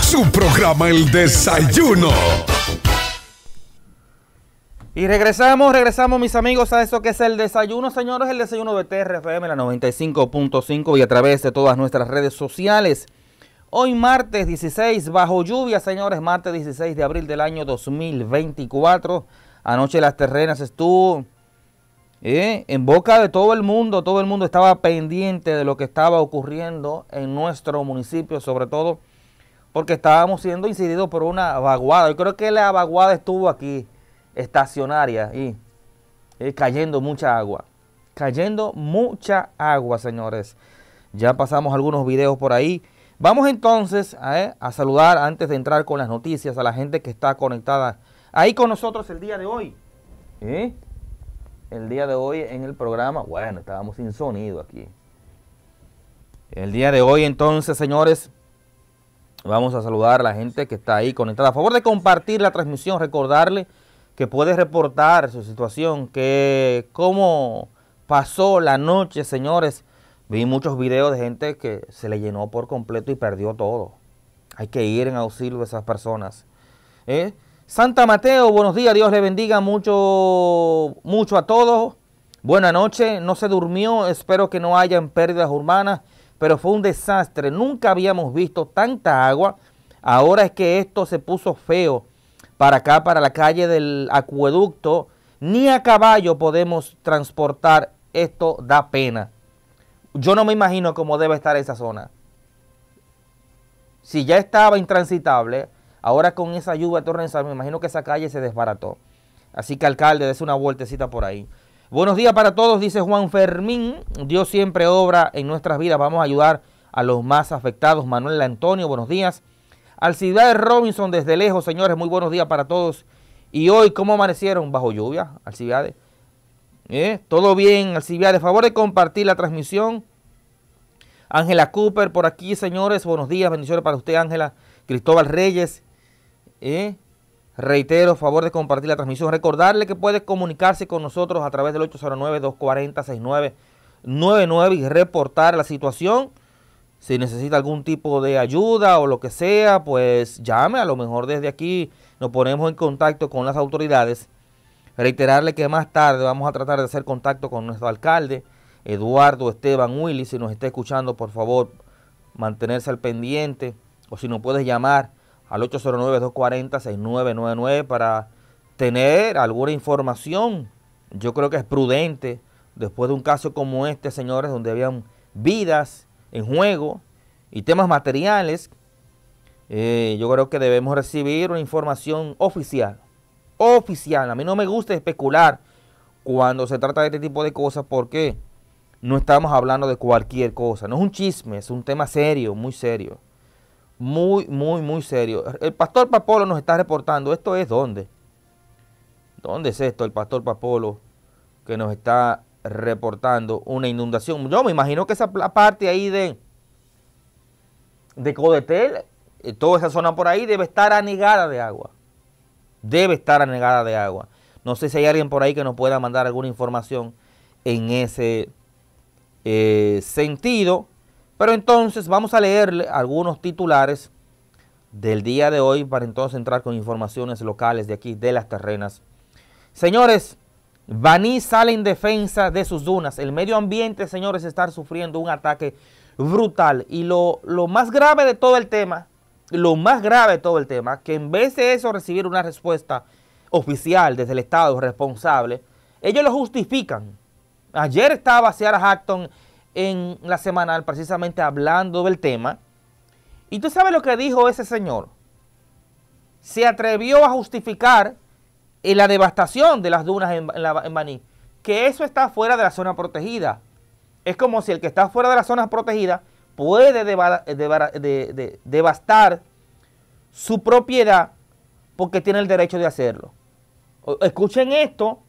su programa El Desayuno. Y regresamos, regresamos mis amigos a eso que es el desayuno, señores, el desayuno de TRFM, la 95.5 y a través de todas nuestras redes sociales. Hoy martes 16, bajo lluvia, señores, martes 16 de abril del año 2024. Anoche las terrenas estuvo eh, en boca de todo el mundo, todo el mundo estaba pendiente de lo que estaba ocurriendo en nuestro municipio, sobre todo porque estábamos siendo incididos por una vaguada. Yo creo que la vaguada estuvo aquí, estacionaria, y, cayendo mucha agua. Cayendo mucha agua, señores. Ya pasamos algunos videos por ahí. Vamos entonces eh, a, saludar antes de entrar con las noticias a la gente que está conectada ahí con nosotros el día de hoy. El día de hoy en el programa, bueno, estábamos sin sonido aquí. El día de hoy entonces, señores, Vamos a saludar a la gente que está ahí conectada. A favor de compartir la transmisión, recordarle que puede reportar su situación, que cómo pasó la noche, señores. Vi muchos videos de gente que se le llenó por completo y perdió todo. Hay que ir en auxilio de esas personas. ¿Eh? Santa Mateo, buenos días, Dios le bendiga mucho, mucho a todos. Buena noche. no se durmió, espero que no hayan pérdidas humanas pero fue un desastre. Nunca habíamos visto tanta agua. Ahora es que esto se puso feo para acá, para la calle del acueducto. Ni a caballo podemos transportar. Esto da pena. Yo no me imagino cómo debe estar esa zona. Si ya estaba intransitable, ahora con esa lluvia torrencial, me imagino que esa calle se desbarató. Así que alcalde, des una vueltecita por ahí. Buenos días para todos, dice Juan Fermín. Dios siempre obra en nuestras vidas. Vamos a ayudar a los más afectados. Manuel Antonio, buenos días. de Robinson, desde lejos, señores, muy buenos días para todos. Y hoy, ¿cómo amanecieron? Bajo lluvia, Alcibiades. ¿Eh? Todo bien, Alcibiades. Favor de compartir la transmisión. Ángela Cooper, por aquí, señores. Buenos días, bendiciones para usted, Ángela. Cristóbal Reyes. ¿Eh? Reitero, favor de compartir la transmisión. Recordarle que puede comunicarse con nosotros a través del 809-240-6999 y reportar la situación. Si necesita algún tipo de ayuda o lo que sea, pues llame. A lo mejor desde aquí nos ponemos en contacto con las autoridades. Reiterarle que más tarde vamos a tratar de hacer contacto con nuestro alcalde, Eduardo Esteban Willy. Si nos está escuchando, por favor, mantenerse al pendiente. O si nos puedes llamar al 809-240-6999 para tener alguna información. Yo creo que es prudente, después de un caso como este, señores, donde habían vidas en juego y temas materiales, eh, yo creo que debemos recibir una información oficial. Oficial. A mí no me gusta especular cuando se trata de este tipo de cosas porque no estamos hablando de cualquier cosa. No es un chisme, es un tema serio, muy serio muy, muy, muy serio. El pastor Papolo nos está reportando, ¿esto es dónde? ¿Dónde es esto? El pastor Papolo que nos está reportando una inundación. Yo me imagino que esa parte ahí de, de Codetel, eh, toda esa zona por ahí debe estar anegada de agua. Debe estar anegada de agua. No sé si hay alguien por ahí que nos pueda mandar alguna información en ese eh, sentido. Pero entonces vamos a leerle algunos titulares del día de hoy para entonces entrar con informaciones locales de aquí, de las terrenas. Señores, Baní sale en defensa de sus dunas. El medio ambiente, señores, está sufriendo un ataque brutal. Y lo, más grave de todo el tema, lo más grave de todo el tema, que en vez de eso recibir una respuesta oficial desde el Estado responsable, ellos lo justifican. Ayer estaba Seara Hackton en la semanal precisamente hablando del tema. Y tú sabes lo que dijo ese señor. Se atrevió a justificar eh, la devastación de las dunas en, Baní, que eso está fuera de la zona protegida. Es como si el que está fuera de la zona protegida puede eh, devastar su propiedad porque tiene el derecho de hacerlo. Escuchen esto.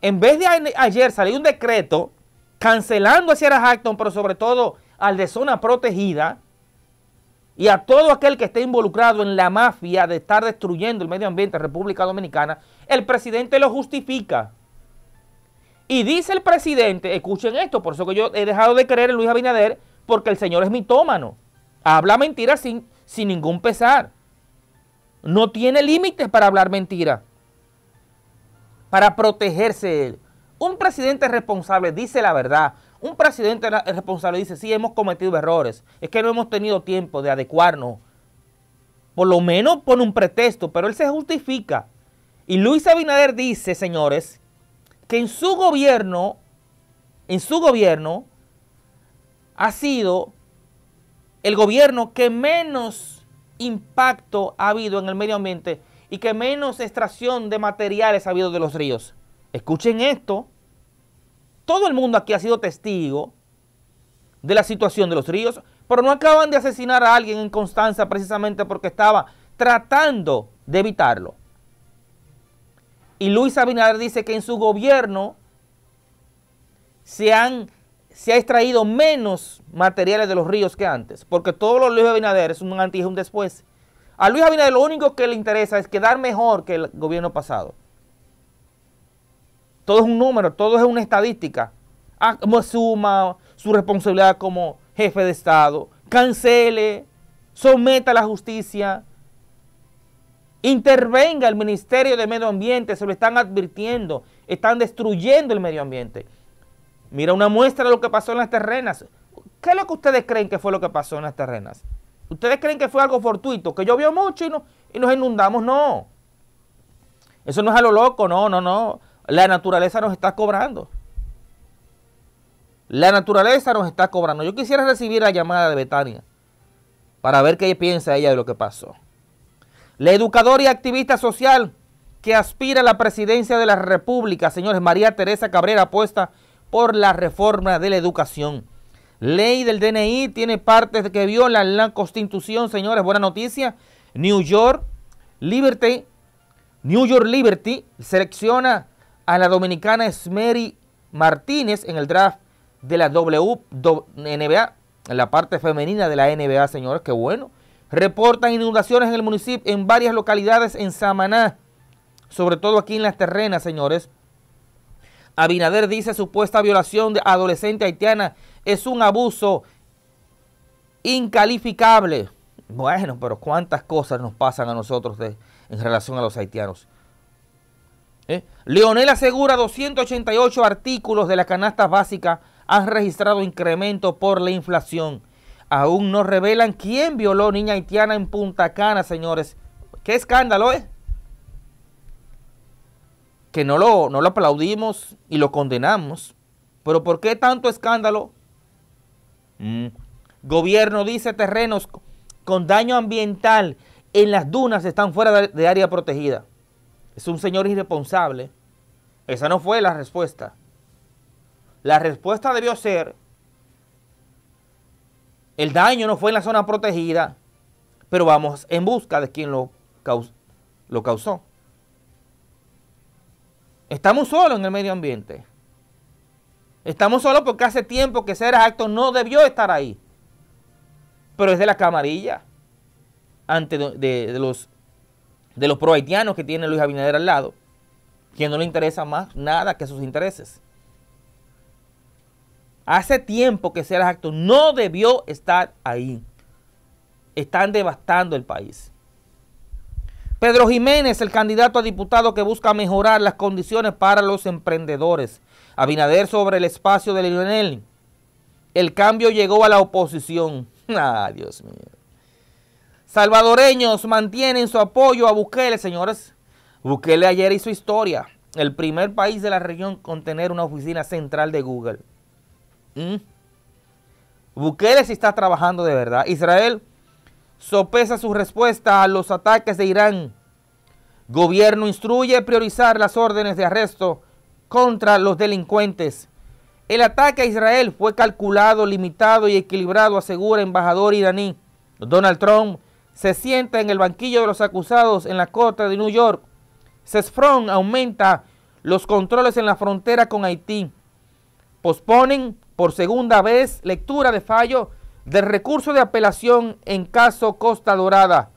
En vez de ayer salió un decreto cancelando a Sierra Hackton, pero sobre todo al de zona protegida y a todo aquel que esté involucrado en la mafia de estar destruyendo el medio ambiente en República Dominicana, el presidente lo justifica. Y dice el presidente, escuchen esto, por eso que yo he dejado de creer en Luis Abinader, porque el señor es mitómano. Habla mentiras sin, sin ningún pesar. No tiene límites para hablar mentiras. Para protegerse él. Un presidente responsable dice la verdad. Un presidente responsable dice, sí, hemos cometido errores. Es que no hemos tenido tiempo de adecuarnos. Por lo menos pone un pretexto, pero él se justifica. Y Luis Abinader dice, señores, que en su gobierno, en su gobierno, ha sido el gobierno que menos impacto ha habido en el medio ambiente y que menos extracción de materiales ha habido de los ríos. Escuchen esto. Todo el mundo aquí ha sido testigo de la situación de los ríos, pero no acaban de asesinar a alguien en Constanza precisamente porque estaba tratando de evitarlo. Y Luis Abinader dice que en su gobierno se han se ha extraído menos materiales de los ríos que antes, porque todos los Luis Abinader es un antes y un después. A Luis Abinader lo único que le interesa es quedar mejor que el gobierno pasado. Todo es un número, todo es una estadística. Asuma ah, su responsabilidad como jefe de Estado, cancele, someta a la justicia, intervenga el Ministerio de Medio Ambiente, se lo están advirtiendo, están destruyendo el medio ambiente. Mira una muestra de lo que pasó en las terrenas. ¿Qué es lo que ustedes creen que fue lo que pasó en las terrenas? ¿Ustedes creen que fue algo fortuito, que llovió mucho y, y nos inundamos? No. Eso no es a lo loco, no, no, no. La naturaleza nos está cobrando. La naturaleza nos está cobrando. Yo quisiera recibir la llamada de Betania para ver qué piensa ella de lo que pasó. La educadora y activista social que aspira a la presidencia de la República, señores, María Teresa Cabrera apuesta por la reforma de la educación. Ley del DNI tiene partes que violan la Constitución, señores, buena noticia. New York Liberty, New York Liberty selecciona a la dominicana Smery Martínez en el draft de la WNBA, en la parte femenina de la NBA, señores, qué bueno. Reportan inundaciones en el municipio, en varias localidades en Samaná, sobre todo aquí en las terrenas, señores. Abinader dice supuesta violación de adolescente haitiana es un abuso incalificable. Bueno, pero cuántas cosas nos pasan a nosotros en relación a los haitianos. ¿Eh? Leonel asegura 288 artículos de la canasta básica han registrado incremento por la inflación. Aún no revelan quién violó niña haitiana en Punta Cana, señores. Qué escándalo es. ¿eh? Que no lo, no lo aplaudimos y lo condenamos. Pero ¿por qué tanto escándalo? Mm. Gobierno dice terrenos con daño ambiental en las dunas están fuera de área protegida es un señor irresponsable. Esa no fue la respuesta. La respuesta debió ser, el daño no fue en la zona protegida, pero vamos en busca de quien lo, causó. Estamos solos en el medio ambiente. Estamos solos porque hace tiempo que ese acto no debió estar ahí. Pero es de la camarilla ante de los de los prohaitianos que tiene Luis Abinader al lado, que no le interesa más nada que sus intereses. Hace tiempo que Seras Acto no debió estar ahí. Están devastando el país. Pedro Jiménez, el candidato a diputado que busca mejorar las condiciones para los emprendedores. Abinader sobre el espacio de Lionel. El cambio llegó a la oposición. Ah, Dios mío. Salvadoreños mantienen su apoyo a Bukele, señores. Bukele ayer hizo historia. El primer país de la región con tener una oficina central de Google. ¿Mm? Bukele sí está trabajando de verdad. Israel sopesa su respuesta a los ataques de Irán. Gobierno instruye priorizar las órdenes de arresto contra los delincuentes. El ataque a Israel fue calculado, limitado y equilibrado, asegura embajador iraní. Donald Trump se sienta en el banquillo de los acusados en la corte de New York. Cesfron aumenta los controles en la frontera con Haití. Posponen por segunda vez lectura de fallo del recurso de apelación en caso Costa Dorada.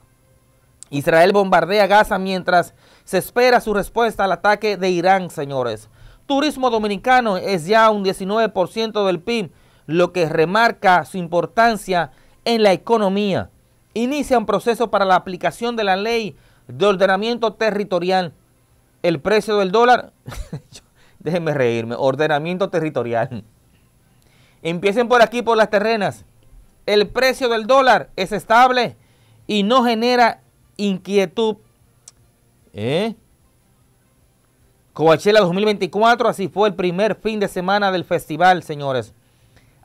Israel bombardea Gaza mientras se espera su respuesta al ataque de Irán, señores. Turismo dominicano es ya un 19% del PIB, lo que remarca su importancia en la economía inicia un proceso para la aplicación de la ley de ordenamiento territorial. El precio del dólar, déjenme reírme, ordenamiento territorial. Empiecen por aquí, por las terrenas. El precio del dólar es estable y no genera inquietud. ¿Eh? Coachella 2024, así fue el primer fin de semana del festival, señores.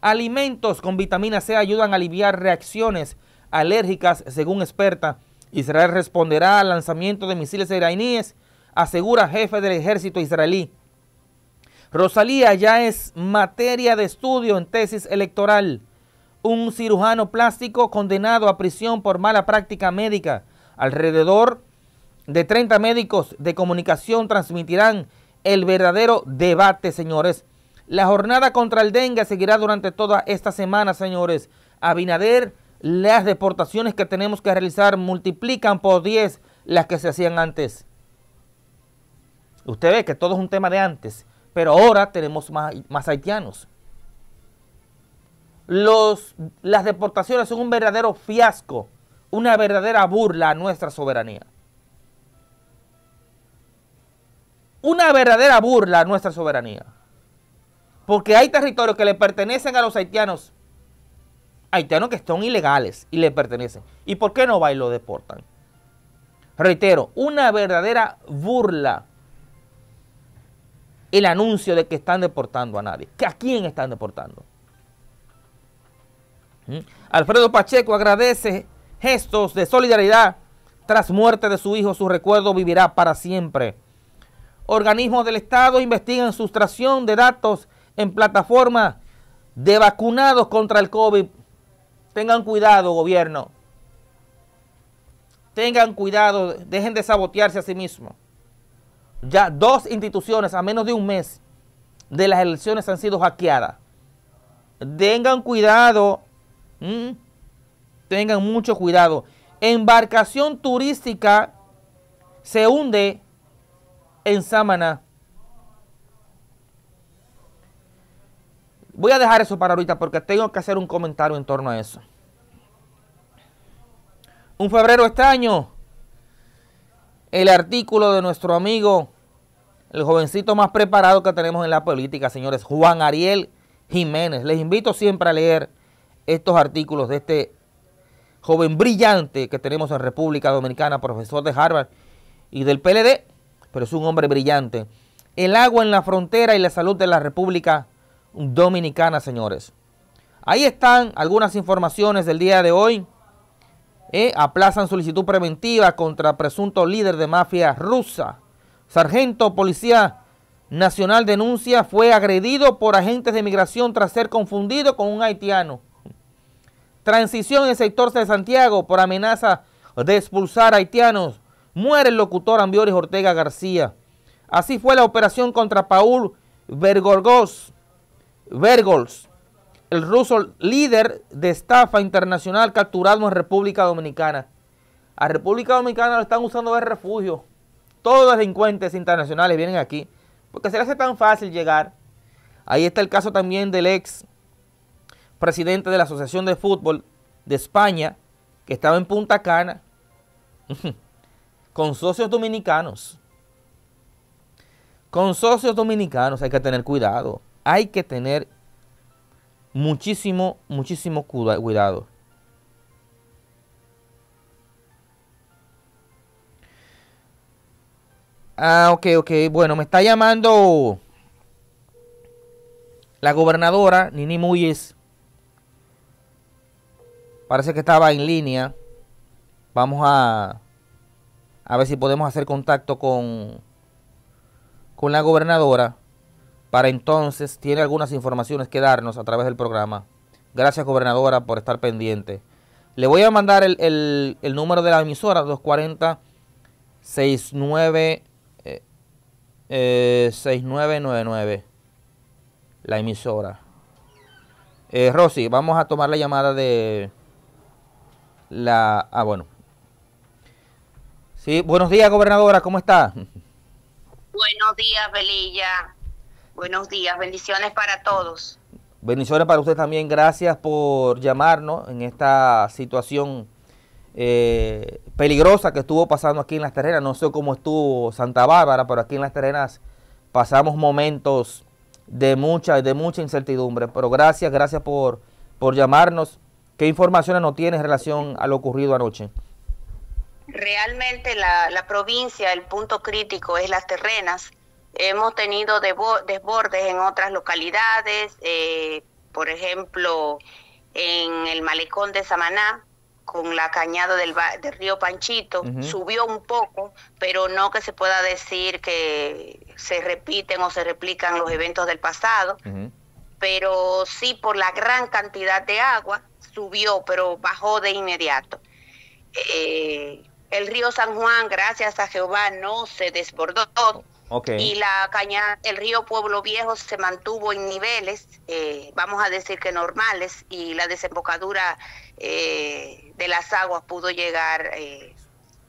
Alimentos con vitamina C ayudan a aliviar reacciones alérgicas, según experta. Israel responderá al lanzamiento de misiles iraníes, asegura jefe del ejército israelí. Rosalía ya es materia de estudio en tesis electoral. Un cirujano plástico condenado a prisión por mala práctica médica. Alrededor de 30 médicos de comunicación transmitirán el verdadero debate, señores. La jornada contra el dengue seguirá durante toda esta semana, señores. Abinader las deportaciones que tenemos que realizar multiplican por 10 las que se hacían antes. Usted ve que todo es un tema de antes, pero ahora tenemos más, haitianos. Los, las deportaciones son un verdadero fiasco, una verdadera burla a nuestra soberanía. Una verdadera burla a nuestra soberanía. Porque hay territorios que le pertenecen a los haitianos haitianos que son ilegales y le pertenecen. ¿Y por qué no va y lo deportan? Reitero, una verdadera burla el anuncio de que están deportando a nadie. ¿A quién están deportando? ¿Mm? Alfredo Pacheco agradece gestos de solidaridad. Tras muerte de su hijo, su recuerdo vivirá para siempre. Organismos del Estado investigan sustracción de datos en plataforma de vacunados contra el COVID Tengan cuidado, gobierno. Tengan cuidado, dejen de sabotearse a sí mismos. Ya dos instituciones a menos de un mes de las elecciones han sido hackeadas. Tengan cuidado. Tengan mucho cuidado. Embarcación turística se hunde en Samaná. Voy a dejar eso para ahorita porque tengo que hacer un comentario en torno a eso. Un febrero extraño. El artículo de nuestro amigo, el jovencito más preparado que tenemos en la política, señores, Juan Ariel Jiménez. Les invito siempre a leer estos artículos de este joven brillante que tenemos en República Dominicana, profesor de Harvard y del PLD, pero es un hombre brillante. El agua en la frontera y la salud de la República Dominicana, señores. Ahí están algunas informaciones del día de hoy. Eh, aplazan solicitud preventiva contra presunto líder de mafia rusa. Sargento Policía Nacional denuncia fue agredido por agentes de migración tras ser confundido con un haitiano. Transición en el sector de Santiago por amenaza de expulsar haitianos. Muere el locutor Ambioris Ortega García. Así fue la operación contra Paul Vergorgos, Vergols, el ruso líder de estafa internacional capturado en República Dominicana. A República Dominicana lo están usando de refugio. Todos los delincuentes internacionales vienen aquí porque se les hace tan fácil llegar. Ahí está el caso también del ex presidente de la Asociación de Fútbol de España, que estaba en Punta Cana, con socios dominicanos. Con socios dominicanos hay que tener cuidado hay que tener muchísimo, muchísimo cuidado. Ah, ok, ok. Bueno, me está llamando la gobernadora Nini Muyes. Parece que estaba en línea. Vamos a, a ver si podemos hacer contacto con, con la gobernadora para entonces tiene algunas informaciones que darnos a través del programa. Gracias, gobernadora, por estar pendiente. Le voy a mandar el, número de la emisora, 240 6999. Eh, eh, la emisora. Eh, Rosy, vamos a tomar la llamada de la... Ah, bueno. Sí, buenos días, gobernadora, ¿cómo está? Buenos días, Belilla. Buenos días, bendiciones para todos. Bendiciones para usted también, gracias por llamarnos en esta situación eh, peligrosa que estuvo pasando aquí en las terrenas. No sé cómo estuvo Santa Bárbara, pero aquí en las terrenas pasamos momentos de mucha, de mucha incertidumbre. Pero gracias, gracias por, por llamarnos. ¿Qué informaciones nos tiene en relación a lo ocurrido anoche? Realmente la, la provincia, el punto crítico es las terrenas Hemos tenido desbordes en otras localidades, eh, por ejemplo, en el malecón de Samaná, con la cañada del, río Panchito, subió un poco, pero no que se pueda decir que se repiten o se replican los eventos del pasado, pero sí por la gran cantidad de agua subió, pero bajó de inmediato. Eh, el río San Juan, gracias a Jehová, no se desbordó, oh. Y la caña, el río Pueblo Viejo se mantuvo en niveles, eh, vamos a decir que normales, y la desembocadura eh, de las aguas pudo llegar eh,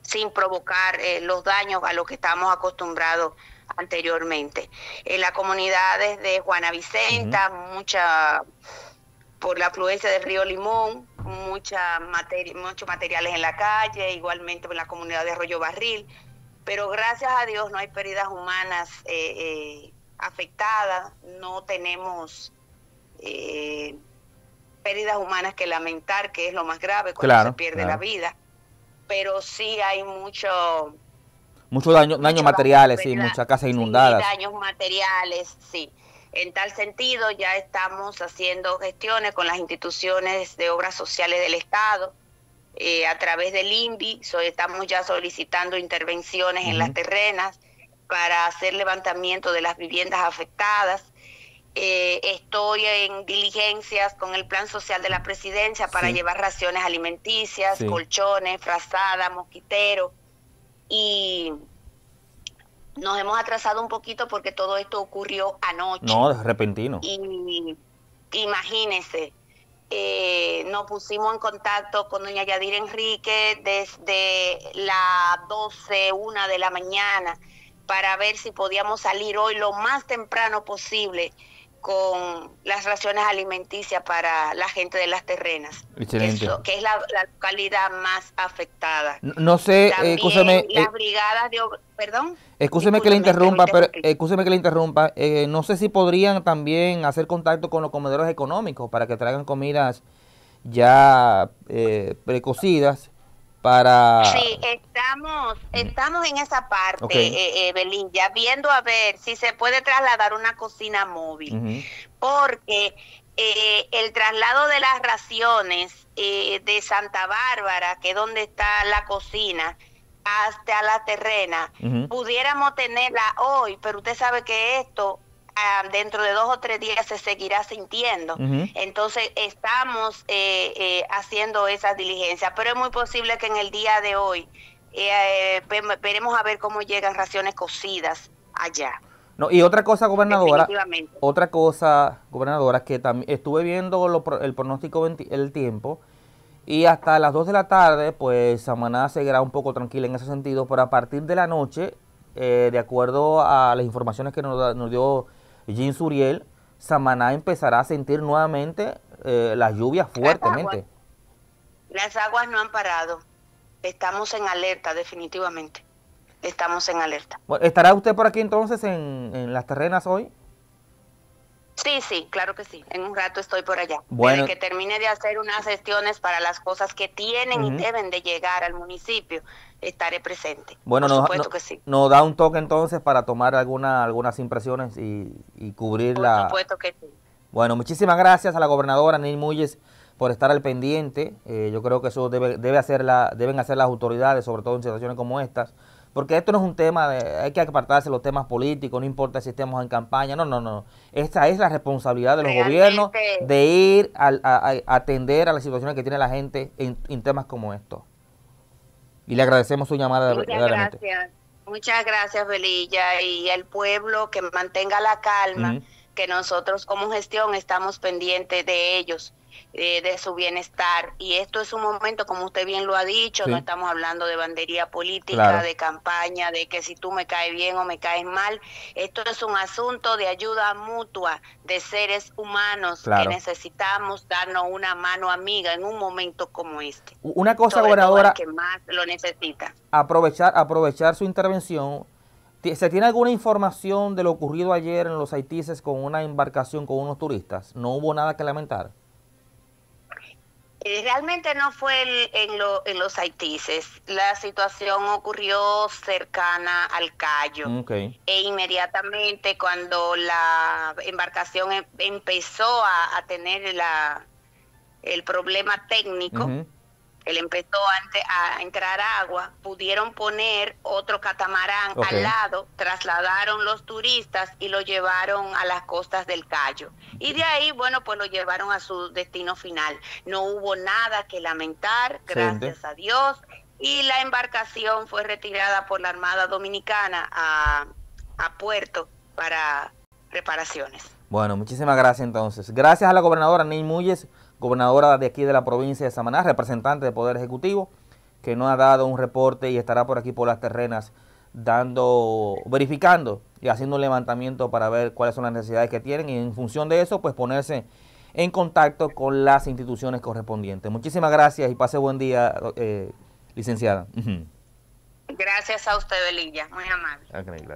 sin provocar los daños a los que estábamos acostumbrados anteriormente. En las comunidades de Juana Vicenta, mucha por la afluencia del río Limón, mucha muchos materiales en la calle, igualmente en la comunidad de Arroyo Barril, pero gracias a Dios no hay pérdidas humanas eh, eh, afectadas, no tenemos eh, pérdidas humanas que lamentar, que es lo más grave cuando se pierde la vida, pero sí hay mucho... Mucho daño, daños materiales, sí, muchas casas inundadas. daños materiales, sí. En tal sentido, ya estamos haciendo gestiones con las instituciones de obras sociales del Estado eh, a través del INVI, estamos ya solicitando intervenciones en las terrenas para hacer levantamiento de las viviendas afectadas. Eh, estoy en diligencias con el plan social de la presidencia para llevar raciones alimenticias, colchones, frazadas, mosquiteros y nos hemos atrasado un poquito porque todo esto ocurrió anoche. No, repentino. Y imagínense, eh, nos pusimos en contacto con doña Yadir Enrique desde las 12, 1 de la mañana para ver si podíamos salir hoy lo más temprano posible con las raciones alimenticias para la gente de las terrenas, que es la, localidad más afectada. No, sé, eh, escúcheme. Las eh, brigadas de... Perdón. Escúcheme que le interrumpa, pero eh, escúcheme que le interrumpa. no sé si podrían también hacer contacto con los comedores económicos para que traigan comidas ya precocidas para... Sí, estamos, estamos en esa parte, okay. eh, eh ya viendo a ver si se puede trasladar una cocina móvil, porque eh, el traslado de las raciones eh, de Santa Bárbara, que es donde está la cocina, hasta la terrena, pudiéramos tenerla hoy, pero usted sabe que esto Ah, dentro de dos o tres días se seguirá sintiendo. Entonces estamos eh, eh, haciendo esas diligencias, pero es muy posible que en el día de hoy eh, veremos a ver cómo llegan raciones cocidas allá. No, y otra cosa, gobernadora, otra cosa, gobernadora, que también estuve viendo el pronóstico, del tiempo, y hasta las dos de la tarde, pues Samaná seguirá un poco tranquila en ese sentido, pero a partir de la noche, de acuerdo a las informaciones que nos, nos dio Jean Suriel, Samaná empezará a sentir nuevamente eh, las lluvias fuertemente. Las aguas. no han parado. Estamos en alerta, definitivamente. Estamos en alerta. ¿Estará usted por aquí entonces en las terrenas hoy? Sí, sí, claro que sí. En un rato estoy por allá. Bueno. que termine de hacer unas gestiones para las cosas que tienen y deben de llegar al municipio, estaré presente. Bueno, no, da un toque entonces para tomar alguna, algunas impresiones y, y cubrir la... supuesto Bueno, muchísimas gracias a la gobernadora Nil Muyes por estar al pendiente. Eh, yo creo que eso debe, debe hacer la, deben hacer las autoridades, sobre todo en situaciones como estas. Porque esto no es un tema de, hay que apartarse los temas políticos, no importa si estemos en campaña, no, no, no. Esta es la responsabilidad de los gobiernos de ir a, atender a las situaciones que tiene la gente en, temas como estos. Y le agradecemos su llamada. Muchas de, gracias. Muchas gracias, Belilla, y al pueblo que mantenga la calma, que nosotros como gestión estamos pendientes de ellos eh, de su bienestar. Y esto es un momento, como usted bien lo ha dicho, no estamos hablando de bandería política, de campaña, de que si tú me caes bien o me caes mal. Esto es un asunto de ayuda mutua de seres humanos que necesitamos darnos una mano amiga en un momento como este. Una cosa, gobernadora. que más lo necesita. Aprovechar, aprovechar su intervención. ¿Se tiene alguna información de lo ocurrido ayer en los Haitises con una embarcación con unos turistas? ¿No hubo nada que lamentar? Eh, realmente no fue en, los Haitises. La situación ocurrió cercana al Cayo. E inmediatamente cuando la embarcación em, empezó a, tener la, el problema técnico, él empezó antes a entrar agua, pudieron poner otro catamarán al lado, trasladaron los turistas y lo llevaron a las costas del Cayo. Y de ahí, bueno, pues lo llevaron a su destino final. No hubo nada que lamentar, gracias a Dios. Y la embarcación fue retirada por la Armada Dominicana a, puerto para reparaciones. Bueno, muchísimas gracias entonces. Gracias a la gobernadora Ney Muyes gobernadora de aquí de la provincia de Samaná, representante del Poder Ejecutivo, que no ha dado un reporte y estará por aquí por las terrenas dando, verificando y haciendo un levantamiento para ver cuáles son las necesidades que tienen y en función de eso, pues ponerse en contacto con las instituciones correspondientes. Muchísimas gracias y pase buen día, eh, licenciada. Gracias a usted, Belilla, muy amable.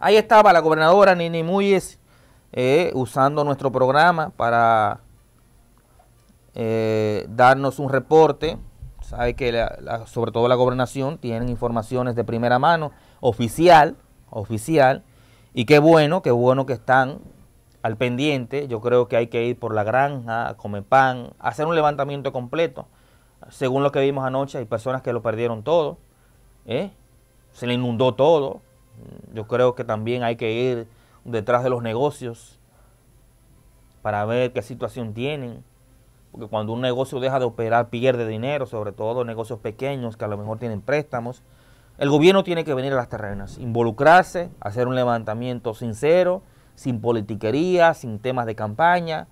Ahí estaba la gobernadora Nini Muyes eh, usando nuestro programa para eh, darnos un reporte. Sabe que sobre todo la gobernación tienen informaciones de primera mano, oficial, oficial. Y qué bueno, qué bueno que están al pendiente. Yo creo que hay que ir por la granja, comer pan, hacer un levantamiento completo. Según lo que vimos anoche, hay personas que lo perdieron todo. ¿eh? Se le inundó todo. Yo creo que también hay que ir detrás de los negocios para ver qué situación tienen porque cuando un negocio deja de operar pierde dinero, sobre todo negocios pequeños que a lo mejor tienen préstamos. El gobierno tiene que venir a las terrenas, involucrarse, hacer un levantamiento sincero, sin politiquería, sin temas de campaña,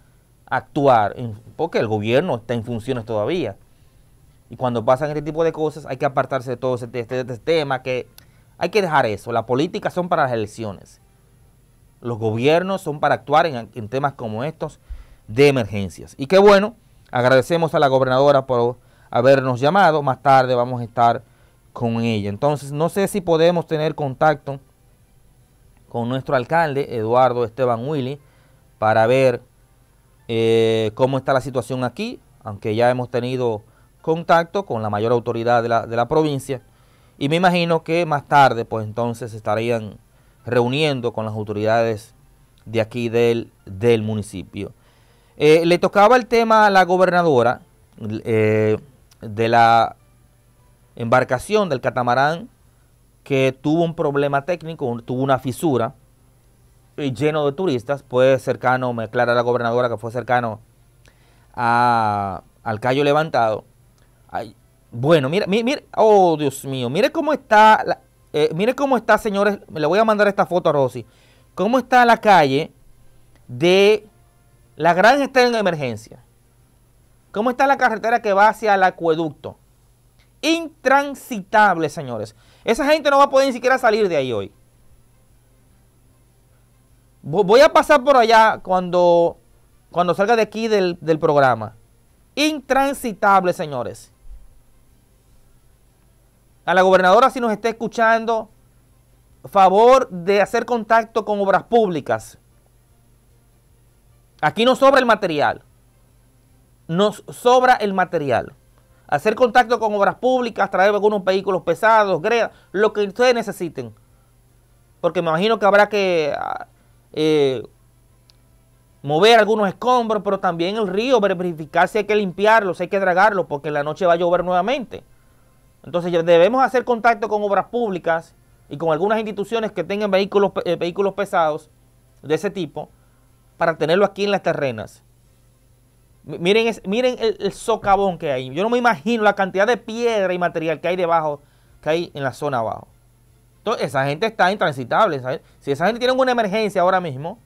actuar, porque el gobierno está en funciones todavía. Y cuando pasan este tipo de cosas hay que apartarse de todo este, este, tema, que hay que dejar eso. Las políticas son para las elecciones. Los gobiernos son para actuar en, en temas como estos de emergencias. Y qué bueno Agradecemos a la gobernadora por habernos llamado. Más tarde vamos a estar con ella. Entonces, no sé si podemos tener contacto con nuestro alcalde, Eduardo Esteban Willy, para ver eh, cómo está la situación aquí, aunque ya hemos tenido contacto con la mayor autoridad de la, de la provincia. Y me imagino que más tarde, pues entonces estarían reuniendo con las autoridades de aquí del, del municipio. Eh, le tocaba el tema a la gobernadora eh, de la embarcación del catamarán que tuvo un problema técnico, tuvo una fisura lleno de turistas, pues cercano, me aclara la gobernadora que fue cercano al callo levantado. bueno, mira, mire, oh Dios mío, mire cómo está, eh, mire cómo está, señores, me le voy a mandar esta foto a Rosy, cómo está la calle de la gran está en emergencia. ¿Cómo está la carretera que va hacia el acueducto? Intransitable, señores. Esa gente no va a poder ni siquiera salir de ahí hoy. Voy a pasar por allá cuando, cuando salga de aquí del, del programa. Intransitable, señores. A la gobernadora, si nos está escuchando, favor de hacer contacto con obras públicas Aquí nos sobra el material. Nos sobra el material. Hacer contacto con obras públicas, traer algunos vehículos pesados, greas, lo que ustedes necesiten. Porque me imagino que habrá que ah, eh, mover algunos escombros, pero también el río, verificar si hay que limpiarlo, si hay que dragarlo, porque la noche va a llover nuevamente. Entonces debemos hacer contacto con obras públicas y con algunas instituciones que tengan vehículos, eh, vehículos pesados de ese tipo para tenerlo aquí en las terrenas. Miren, miren el, socavón que hay. Yo no me imagino la cantidad de piedra y material que hay debajo, que hay en la zona abajo. Entonces, esa gente está intransitable. Si esa gente tiene una emergencia ahora mismo,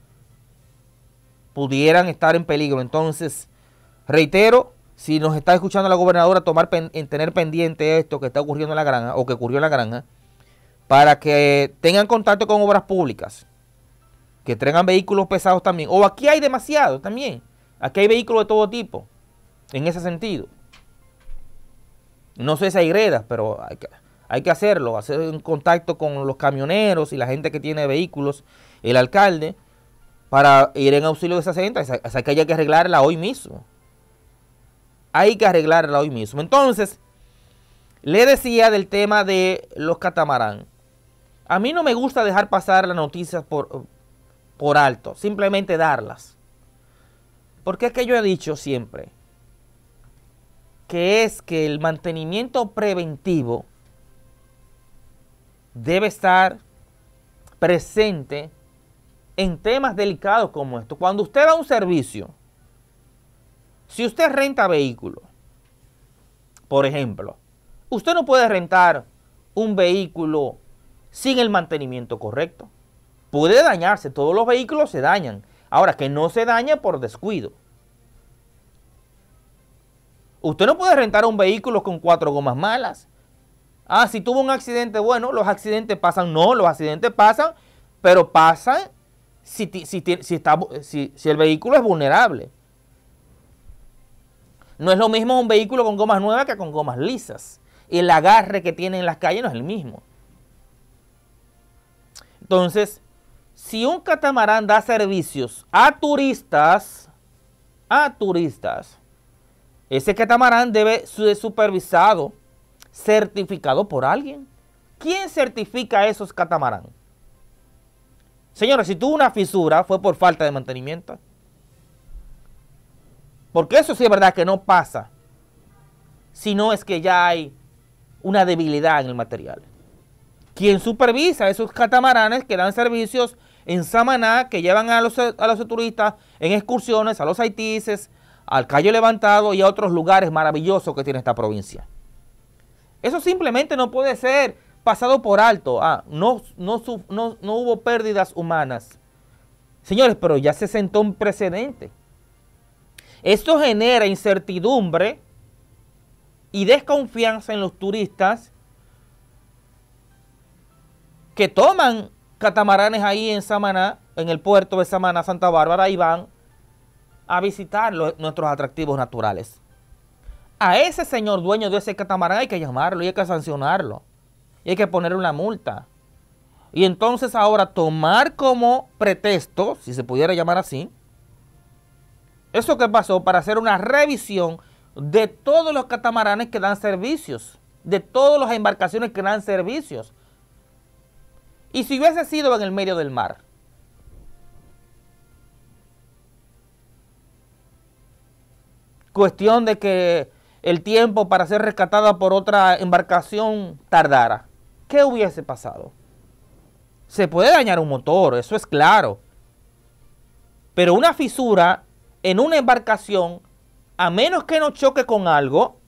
pudieran estar en peligro. Entonces, reitero, si nos está escuchando la gobernadora, tomar en tener pendiente esto que está ocurriendo en la granja o que ocurrió en la granja, para que tengan contacto con obras públicas que traigan vehículos pesados también. O aquí hay demasiado también. Aquí hay vehículos de todo tipo, en ese sentido. No sé si hay gredas, pero hay que, hacerlo, hacer un contacto con los camioneros y la gente que tiene vehículos, el alcalde, para ir en auxilio de esa gente. O sea, que hay que arreglarla hoy mismo. Hay que arreglarla hoy mismo. Entonces, le decía del tema de los catamarán. A mí no me gusta dejar pasar las noticias por, por alto, simplemente darlas. Porque es que yo he dicho siempre que es que el mantenimiento preventivo debe estar presente en temas delicados como esto. Cuando usted da un servicio, si usted renta vehículo, por ejemplo, usted no puede rentar un vehículo sin el mantenimiento correcto puede dañarse, todos los vehículos se dañan. Ahora, que no se daña por descuido. Usted no puede rentar un vehículo con cuatro gomas malas. Ah, si tuvo un accidente, bueno, los accidentes pasan. No, los accidentes pasan, pero pasan si, si, el vehículo es vulnerable. No es lo mismo un vehículo con gomas nuevas que con gomas lisas. El agarre que tiene en las calles no es el mismo. Entonces, si un catamarán da servicios a turistas, a turistas, ese catamarán debe ser supervisado, certificado por alguien. ¿Quién certifica esos catamarán? Señores, si tuvo una fisura fue por falta de mantenimiento. Porque eso sí es verdad que no pasa. Si no es que ya hay una debilidad en el material. ¿Quién supervisa esos catamaranes que dan servicios en Samaná que llevan a los, a los turistas en excursiones a los Haitices al Cayo Levantado y a otros lugares maravillosos que tiene esta provincia. Eso simplemente no puede ser pasado por alto. Ah, no, no, no hubo pérdidas humanas. Señores, pero ya se sentó un precedente. Esto genera incertidumbre y desconfianza en los turistas que toman catamaranes ahí en Samaná, en el puerto de Samaná, Santa Bárbara, y van a visitar nuestros atractivos naturales. A ese señor dueño de ese catamarán hay que llamarlo y hay que sancionarlo. Y hay que ponerle una multa. Y entonces ahora tomar como pretexto, si se pudiera llamar así, eso que pasó para hacer una revisión de todos los catamaranes que dan servicios, de todas las embarcaciones que dan servicios. ¿Y si hubiese sido en el medio del mar? Cuestión de que el tiempo para ser rescatada por otra embarcación tardara. ¿Qué hubiese pasado? Se puede dañar un motor, eso es claro. Pero una fisura en una embarcación, a menos que no choque con algo,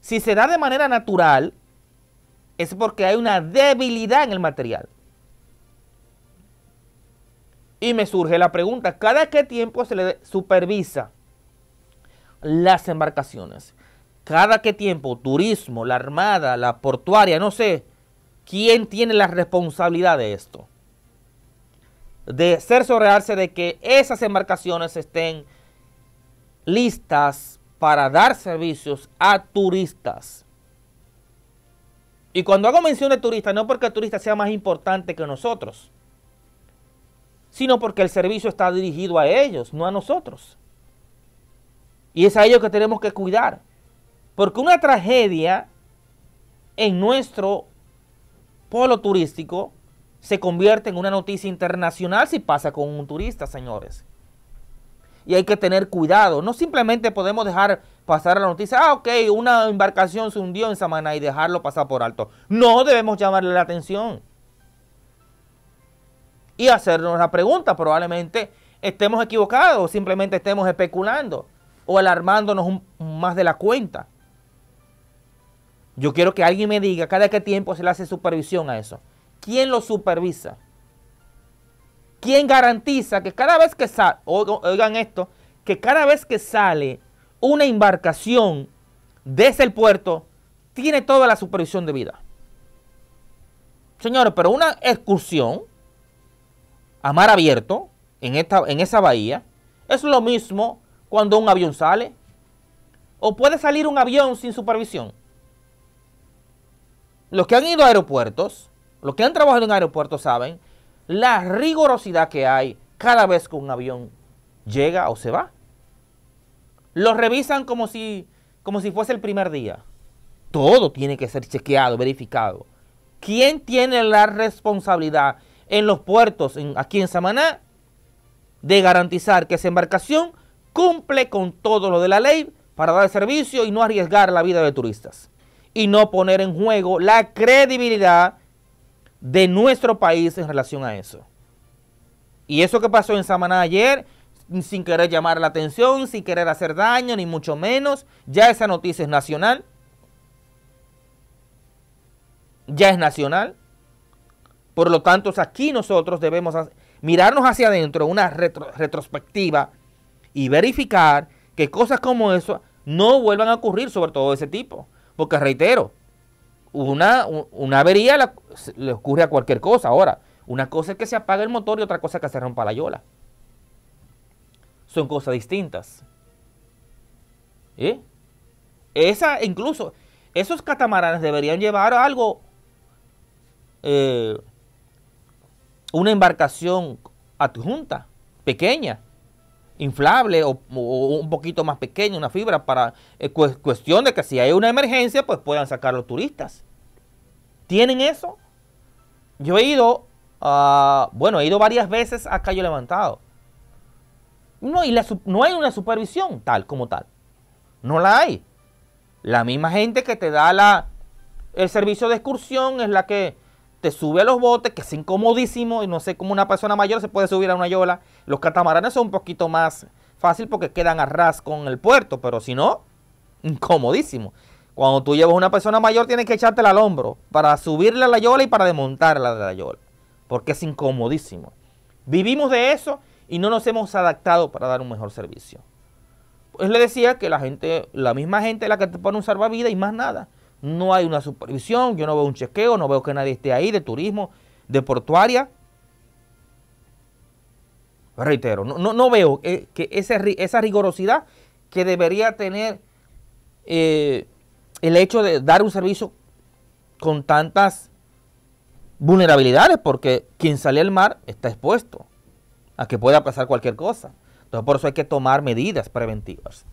si se da de manera natural, es porque hay una debilidad en el material. Y me surge la pregunta, ¿cada qué tiempo se le supervisa las embarcaciones? ¿Cada qué tiempo turismo, la armada, la portuaria, no sé, quién tiene la responsabilidad de esto? De cerciorarse de que esas embarcaciones estén listas para dar servicios a turistas. Y cuando hago mención de turistas, no porque el turista sea más importante que nosotros, sino porque el servicio está dirigido a ellos, no a nosotros. Y es a ellos que tenemos que cuidar. Porque una tragedia en nuestro polo turístico se convierte en una noticia internacional si pasa con un turista, señores. Y hay que tener cuidado. No simplemente podemos dejar pasar la noticia, ah, ok, una embarcación se hundió en Samaná y dejarlo pasar por alto. No debemos llamarle la atención y hacernos la pregunta. Probablemente estemos equivocados o simplemente estemos especulando o alarmándonos más de la cuenta. Yo quiero que alguien me diga cada qué tiempo se le hace supervisión a eso. ¿Quién lo supervisa? ¿Quién garantiza que cada vez que sale, oigan esto, que cada vez que sale una embarcación desde el puerto, tiene toda la supervisión de vida? Señores, pero una excursión a mar abierto, en, esta, en esa bahía, es lo mismo cuando un avión sale. O puede salir un avión sin supervisión. Los que han ido a aeropuertos, los que han trabajado en aeropuertos saben la rigorosidad que hay cada vez que un avión llega o se va. Lo revisan como si, como si fuese el primer día. Todo tiene que ser chequeado, verificado. ¿Quién tiene la responsabilidad en los puertos aquí en Samaná de garantizar que esa embarcación cumple con todo lo de la ley para dar servicio y no arriesgar la vida de turistas y no poner en juego la credibilidad de nuestro país en relación a eso. Y eso que pasó en Samaná ayer, sin querer llamar la atención, sin querer hacer daño, ni mucho menos, ya esa noticia es nacional. Ya es nacional. Por lo tanto, aquí nosotros debemos mirarnos hacia adentro, una retrospectiva, y verificar que cosas como eso no vuelvan a ocurrir, sobre todo de ese tipo. Porque reitero, una, avería le ocurre a cualquier cosa. Ahora, una cosa es que se apague el motor y otra cosa es que se rompa la yola. Son cosas distintas. ¿Eh? Esa, incluso, esos catamaranes deberían llevar algo eh, una embarcación adjunta, pequeña, inflable o, un poquito más pequeña, una fibra, para eh, cuestión de que si hay una emergencia, pues puedan sacar los turistas. ¿Tienen eso? Yo he ido, ah, bueno, he ido varias veces a Cayo Levantado. No, y no hay una supervisión tal como tal. No la hay. La misma gente que te da la, el servicio de excursión es la que te sube a los botes, que es incomodísimo, y no sé cómo una persona mayor se puede subir a una yola. Los catamaranes son un poquito más fácil porque quedan a ras con el puerto, pero si no, incomodísimo. Cuando tú llevas a una persona mayor tienes que echarte al hombro para subirle a la yola y para desmontarla de la yola, porque es incomodísimo. Vivimos de eso y no nos hemos adaptado para dar un mejor servicio. Pues le decía que la gente, la misma gente es la que te pone un salvavidas y más nada no hay una supervisión, yo no veo un chequeo, no veo que nadie esté ahí de turismo, de portuaria. Reitero, no, no, veo eh, que, esa rigorosidad que debería tener eh, el hecho de dar un servicio con tantas vulnerabilidades, porque quien sale al mar está expuesto a que pueda pasar cualquier cosa. Entonces por eso hay que tomar medidas preventivas.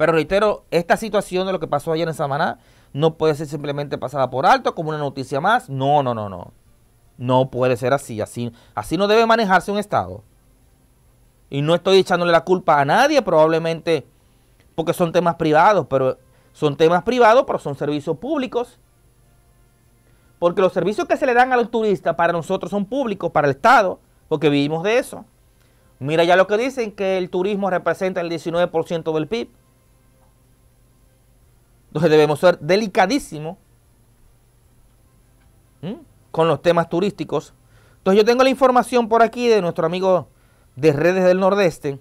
Pero reitero, esta situación de lo que pasó ayer en Samaná no puede ser simplemente pasada por alto como una noticia más. No, no, no, no. No puede ser así. Así, así no debe manejarse un Estado. Y no estoy echándole la culpa a nadie, probablemente porque son temas privados, pero son temas privados, pero son servicios públicos. Porque los servicios que se le dan a los turistas para nosotros son públicos, para el Estado, porque vivimos de eso. Mira ya lo que dicen, que el turismo representa el 19% del PIB. Entonces debemos ser delicadísimos con los temas turísticos. Entonces yo tengo la información por aquí de nuestro amigo de Redes del Nordeste,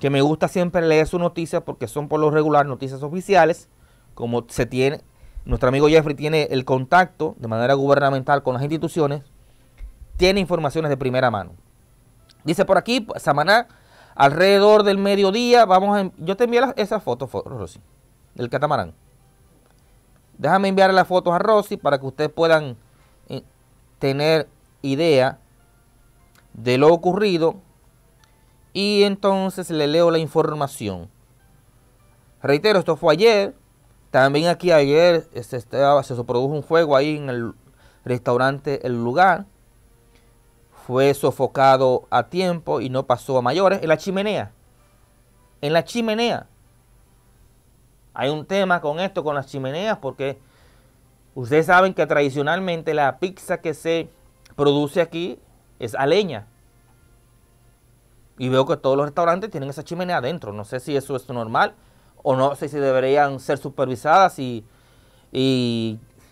que me gusta siempre leer sus noticias porque son por lo regular noticias oficiales, como se tiene, nuestro amigo Jeffrey tiene el contacto de manera gubernamental con las instituciones, tiene informaciones de primera mano. Dice por aquí, Samaná, alrededor del mediodía, vamos a, yo te envié esas esa foto, Rosy el catamarán. Déjame enviar las fotos a Rosy para que ustedes puedan eh, tener idea de lo ocurrido y entonces le leo la información. Reitero, esto fue ayer. También aquí ayer este, se produjo un fuego ahí en el restaurante El Lugar. Fue sofocado a tiempo y no pasó a mayores. En la chimenea. En la chimenea. Hay un tema con esto, con las chimeneas, porque ustedes saben que tradicionalmente la pizza que se produce aquí es a leña. Y veo que todos los restaurantes tienen esa chimenea adentro. No sé si eso es normal o no sé si deberían ser supervisadas y,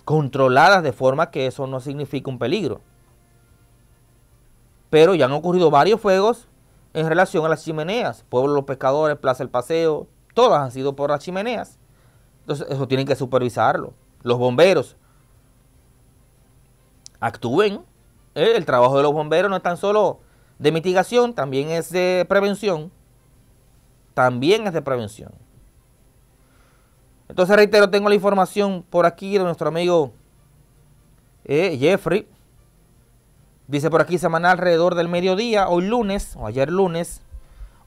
controladas de forma que eso no signifique un peligro. Pero ya han ocurrido varios fuegos en relación a las chimeneas. Pueblo de los Pescadores, Plaza El Paseo, todas han sido por las chimeneas. Entonces, eso tienen que supervisarlo. Los bomberos actúen. ¿eh? El trabajo de los bomberos no es tan solo de mitigación, también es de prevención. También es de prevención. Entonces, reitero, tengo la información por aquí de nuestro amigo ¿eh? Jeffrey. Dice por aquí semana alrededor del mediodía, hoy lunes o ayer lunes,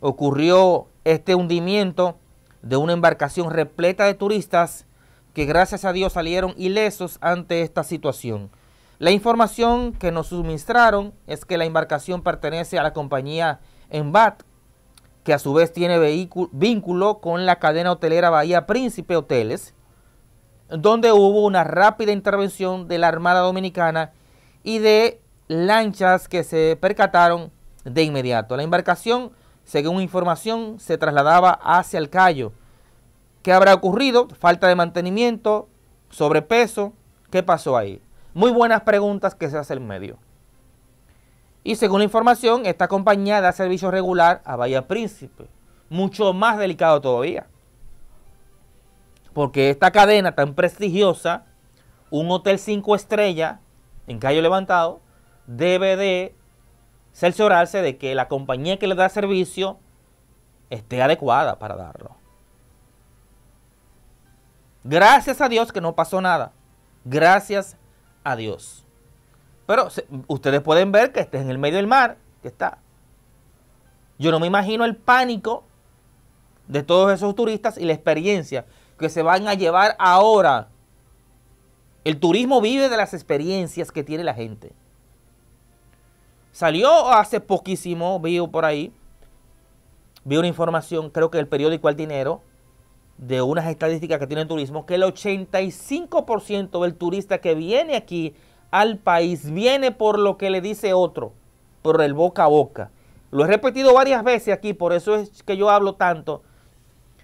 ocurrió este hundimiento de una embarcación repleta de turistas que gracias a Dios salieron ilesos ante esta situación. La información que nos suministraron es que la embarcación pertenece a la compañía Embat, que a su vez tiene vínculo con la cadena hotelera Bahía Príncipe Hoteles, donde hubo una rápida intervención de la Armada Dominicana y de lanchas que se percataron de inmediato. La embarcación según información, se trasladaba hacia el Cayo. ¿Qué habrá ocurrido? Falta de mantenimiento, sobrepeso, ¿qué pasó ahí? Muy buenas preguntas que se hace el medio. Y según la información, esta compañía da servicio regular a Bahía Príncipe. Mucho más delicado todavía. Porque esta cadena tan prestigiosa, un hotel 5 estrellas en Cayo Levantado, debe de cerciorarse de que la compañía que le da servicio esté adecuada para darlo. Gracias a Dios que no pasó nada. Gracias a Dios. Pero ustedes pueden ver que esté en el medio del mar, que está. Yo no me imagino el pánico de todos esos turistas y la experiencia que se van a llevar ahora. El turismo vive de las experiencias que tiene la gente. Salió hace poquísimo, vi por ahí, vi una información, creo que el periódico El Dinero, de unas estadísticas que tiene el turismo, que el 85% del turista que viene aquí al país viene por lo que le dice otro, por el boca a boca. Lo he repetido varias veces aquí, por eso es que yo hablo tanto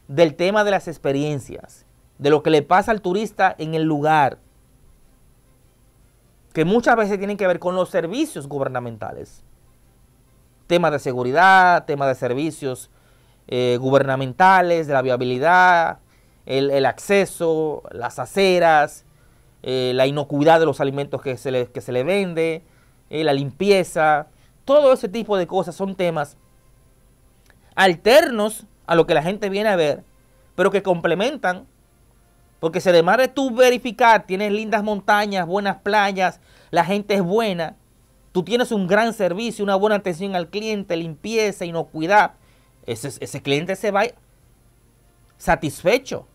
del tema de las experiencias, de lo que le pasa al turista en el lugar que muchas veces tienen que ver con los servicios gubernamentales. Temas de seguridad, temas de servicios eh, gubernamentales, de la viabilidad, el, acceso, las aceras, eh, la inocuidad de los alimentos que se le, que se le vende, eh, la limpieza. Todo ese tipo de cosas son temas alternos a lo que la gente viene a ver, pero que complementan porque si además de tú verificar, tienes lindas montañas, buenas playas, la gente es buena, tú tienes un gran servicio, una buena atención al cliente, limpieza, inocuidad, ese, ese cliente se va satisfecho.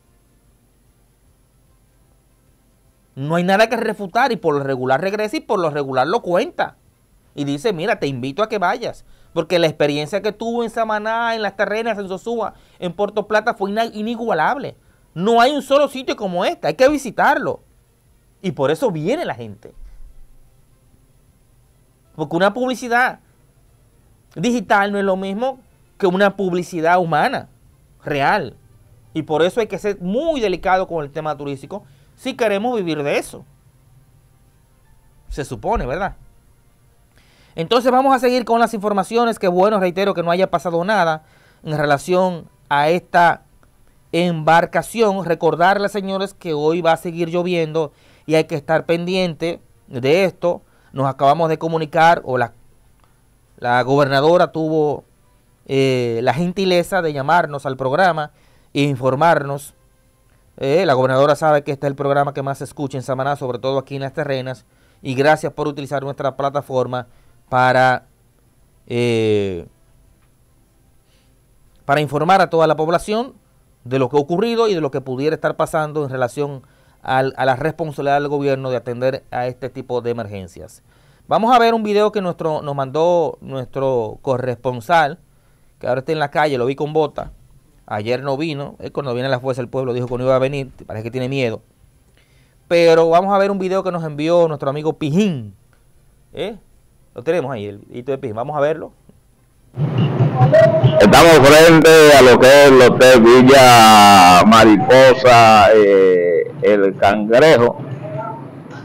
No hay nada que refutar y por lo regular regresa y por lo regular lo cuenta. Y dice, mira, te invito a que vayas. Porque la experiencia que tuvo en Samaná, en las terrenas, en Sosúa, en Puerto Plata fue inigualable. No hay un solo sitio como este, hay que visitarlo. Y por eso viene la gente. Porque una publicidad digital no es lo mismo que una publicidad humana, real. Y por eso hay que ser muy delicado con el tema turístico si queremos vivir de eso. Se supone, ¿verdad? Entonces vamos a seguir con las informaciones, que bueno, reitero que no haya pasado nada en relación a esta embarcación. Recordarles, señores, que hoy va a seguir lloviendo y hay que estar pendiente de esto. Nos acabamos de comunicar, o la, la gobernadora tuvo eh, la gentileza de llamarnos al programa e informarnos. Eh, la gobernadora sabe que este es el programa que más se escucha en Samaná, sobre todo aquí en las terrenas. Y gracias por utilizar nuestra plataforma para, eh, para informar a toda la población de lo que ha ocurrido y de lo que pudiera estar pasando en relación a la responsabilidad del gobierno de atender a este tipo de emergencias. Vamos a ver un video que nuestro, nos mandó nuestro corresponsal, que ahora está en la calle, lo vi con bota. Ayer no vino, eh, cuando viene a la fuerza del pueblo dijo que no iba a venir, parece que tiene miedo. Pero vamos a ver un video que nos envió nuestro amigo Pijín. ¿Eh? Lo tenemos ahí, el hito de Pijín. Vamos a verlo. Estamos frente a lo que es el Hotel Villa Mariposa, eh, el Cangrejo.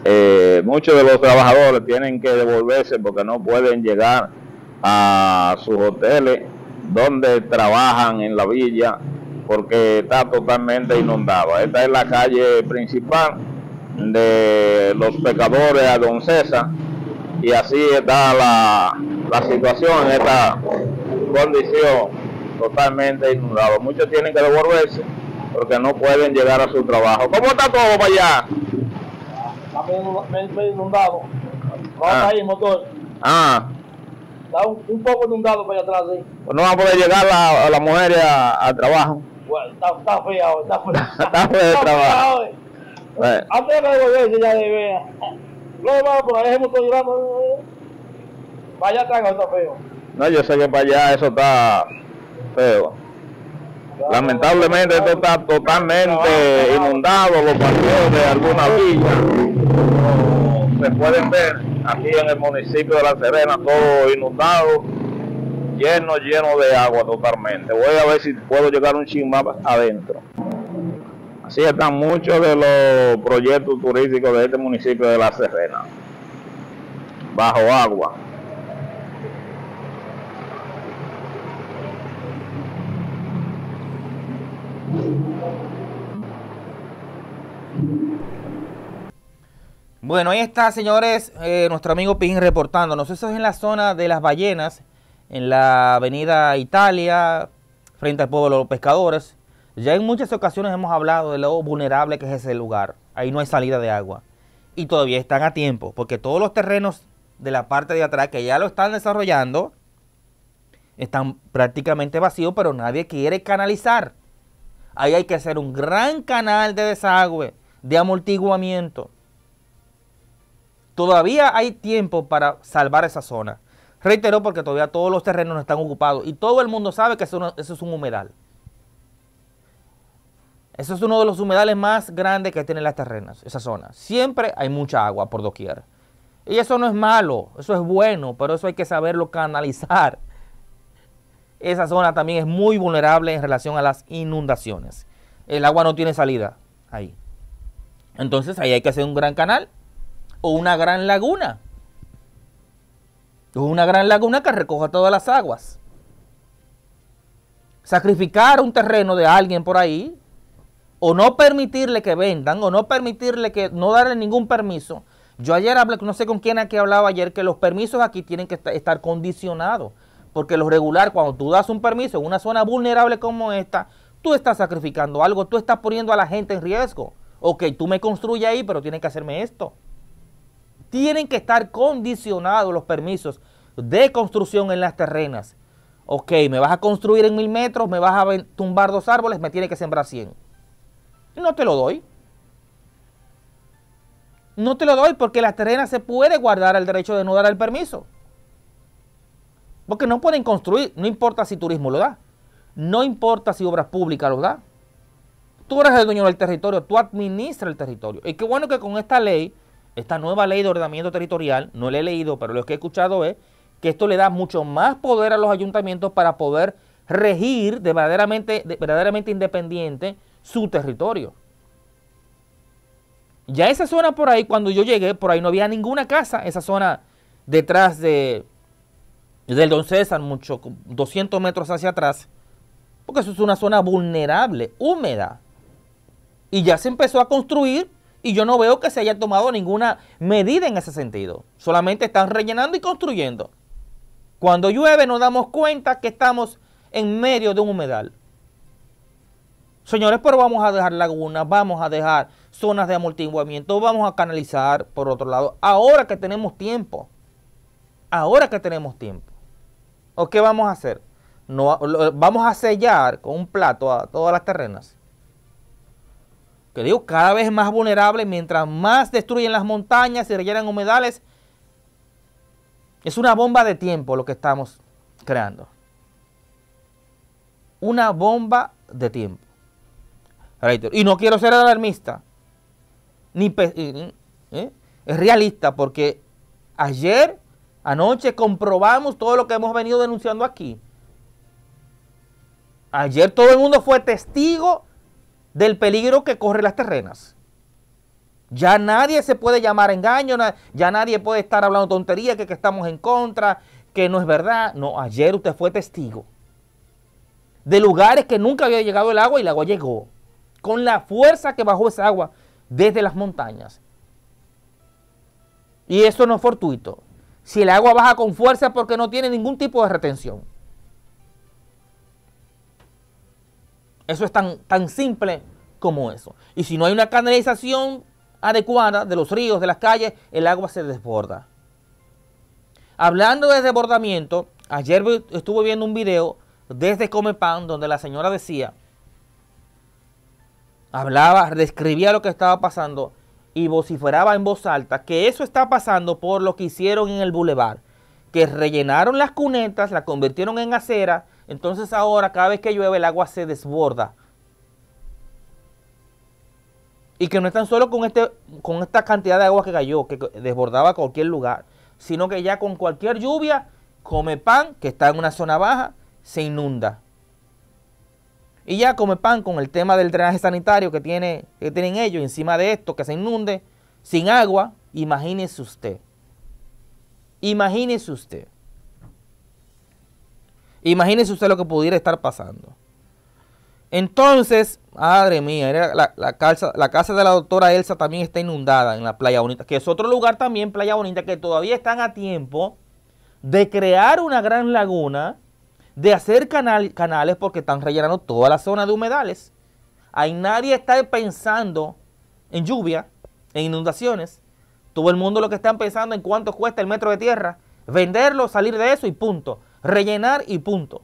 Eh, muchos de los trabajadores tienen que devolverse porque no pueden llegar a sus hoteles donde trabajan en la villa porque está totalmente inundada. Esta es la calle principal de los pecadores a Don César y así está la, la situación en esta condición totalmente inundado. Muchos tienen que devolverse porque no pueden llegar a su trabajo. ¿Cómo está todo para allá? Está inundado. No ah. ahí, motor. Ah. Está un, poco inundado para allá atrás. Pues no van a poder llegar la, a la mujer a, trabajo. Bueno, está, está feo, está feo. está feo el trabajo. Eh. Bueno. Antes ah, de devolverse ya de vea. No, vamos, por ahí el motor llorando. Eh. Vaya atrás, está feo. No, yo sé que para allá eso está feo. Lamentablemente esto está totalmente inundado, los barrios de alguna villa. Se pueden ver aquí en el municipio de La Serena, todo inundado, lleno, lleno de agua totalmente. Voy a ver si puedo llegar un chimba adentro. Así están muchos de los proyectos turísticos de este municipio de La Serena, bajo agua. Bueno, ahí está, señores, eh, nuestro amigo Pin reportándonos. Eso es en la zona de las ballenas, en la avenida Italia, frente al pueblo de los pescadores. Ya en muchas ocasiones hemos hablado de lo vulnerable que es ese lugar. Ahí no hay salida de agua. Y todavía están a tiempo, porque todos los terrenos de la parte de atrás que ya lo están desarrollando están prácticamente vacíos, pero nadie quiere canalizar. Ahí hay que hacer un gran canal de desagüe, de amortiguamiento. Todavía hay tiempo para salvar esa zona. Reitero porque todavía todos los terrenos no están ocupados y todo el mundo sabe que eso, es un humedal. Eso es uno de los humedales más grandes que tienen las terrenas, esa zona. Siempre hay mucha agua por doquier. Y eso no es malo, eso es bueno, pero eso hay que saberlo canalizar esa zona también es muy vulnerable en relación a las inundaciones. El agua no tiene salida ahí. Entonces ahí hay que hacer un gran canal o una gran laguna. Una gran laguna que recoja todas las aguas. Sacrificar un terreno de alguien por ahí o no permitirle que vendan o no permitirle que no darle ningún permiso. Yo ayer hablé, no sé con quién aquí hablaba ayer, que los permisos aquí tienen que estar condicionados porque lo regular, cuando tú das un permiso en una zona vulnerable como esta, tú estás sacrificando algo, tú estás poniendo a la gente en riesgo. Ok, tú me construyes ahí, pero tienes que hacerme esto. Tienen que estar condicionados los permisos de construcción en las terrenas. Ok, me vas a construir en mil metros, me vas a tumbar dos árboles, me tiene que sembrar 100. No te lo doy. No te lo doy porque las terrenas se puede guardar el derecho de no dar el permiso. Porque no pueden construir, no importa si turismo lo da, no importa si obras públicas lo da. Tú eres el dueño del territorio, tú administras el territorio. Y qué bueno que con esta ley, esta nueva ley de ordenamiento territorial, no la he leído, pero lo que he escuchado es que esto le da mucho más poder a los ayuntamientos para poder regir de verdaderamente, verdaderamente independiente su territorio. Ya esa zona por ahí, cuando yo llegué, por ahí no había ninguna casa, esa zona detrás de del Don César, mucho, 200 metros hacia atrás, porque eso es una zona vulnerable, húmeda. Y ya se empezó a construir y yo no veo que se haya tomado ninguna medida en ese sentido. Solamente están rellenando y construyendo. Cuando llueve nos damos cuenta que estamos en medio de un humedal. Señores, pero vamos a dejar lagunas, vamos a dejar zonas de amortiguamiento, vamos a canalizar por otro lado. Ahora que tenemos tiempo, ahora que tenemos tiempo. ¿O qué vamos a hacer? No, vamos a sellar con un plato a todas las terrenas. Que digo, cada vez más vulnerable mientras más destruyen las montañas y rellenan humedales. Es una bomba de tiempo lo que estamos creando. Una bomba de tiempo. Y no quiero ser alarmista. Ni eh, eh, eh, Es realista porque ayer Anoche comprobamos todo lo que hemos venido denunciando aquí. Ayer todo el mundo fue testigo del peligro que corre las terrenas. Ya nadie se puede llamar engaño, ya nadie puede estar hablando tontería, que, que estamos en contra, que no es verdad. No, ayer usted fue testigo de lugares que nunca había llegado el agua y el agua llegó. Con la fuerza que bajó esa agua desde las montañas. Y eso no es fortuito. Si el agua baja con fuerza porque no tiene ningún tipo de retención. Eso es tan, tan simple como eso. Y si no hay una canalización adecuada de los ríos, de las calles, el agua se desborda. Hablando de desbordamiento, ayer estuve viendo un video desde Comepan donde la señora decía, hablaba, describía lo que estaba pasando y vociferaba en voz alta que eso está pasando por lo que hicieron en el bulevar, que rellenaron las cunetas, la convirtieron en acera, entonces ahora cada vez que llueve el agua se desborda. Y que no es tan solo con, este, con esta cantidad de agua que cayó, que desbordaba cualquier lugar, sino que ya con cualquier lluvia, come pan, que está en una zona baja, se inunda. Y ya pan con el tema del drenaje sanitario que, tiene, que tienen ellos, encima de esto, que se inunde, sin agua, imagínese usted. Imagínese usted. Imagínese usted lo que pudiera estar pasando. Entonces, madre mía, la, casa, la casa de la doctora Elsa también está inundada en la Playa Bonita, que es otro lugar también, Playa Bonita, que todavía están a tiempo de crear una gran laguna de hacer canales porque están rellenando toda la zona de humedales. Ahí nadie está pensando en lluvia, en inundaciones. Todo el mundo lo que está pensando en cuánto cuesta el metro de tierra, venderlo, salir de eso y punto. Rellenar y punto.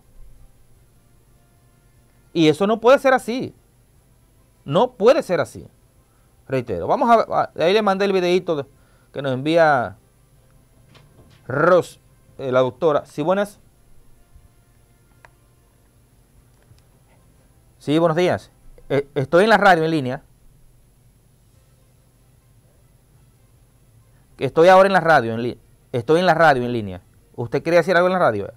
Y eso no puede ser así. No puede ser así. Reitero, vamos a... Ahí le mandé el videito que nos envía Ross, eh, la doctora. Sí, buenas. Sí, buenos días. Eh, estoy en la radio en línea. Estoy ahora en la radio en Estoy en la radio en línea. ¿Usted quiere decir algo en la radio?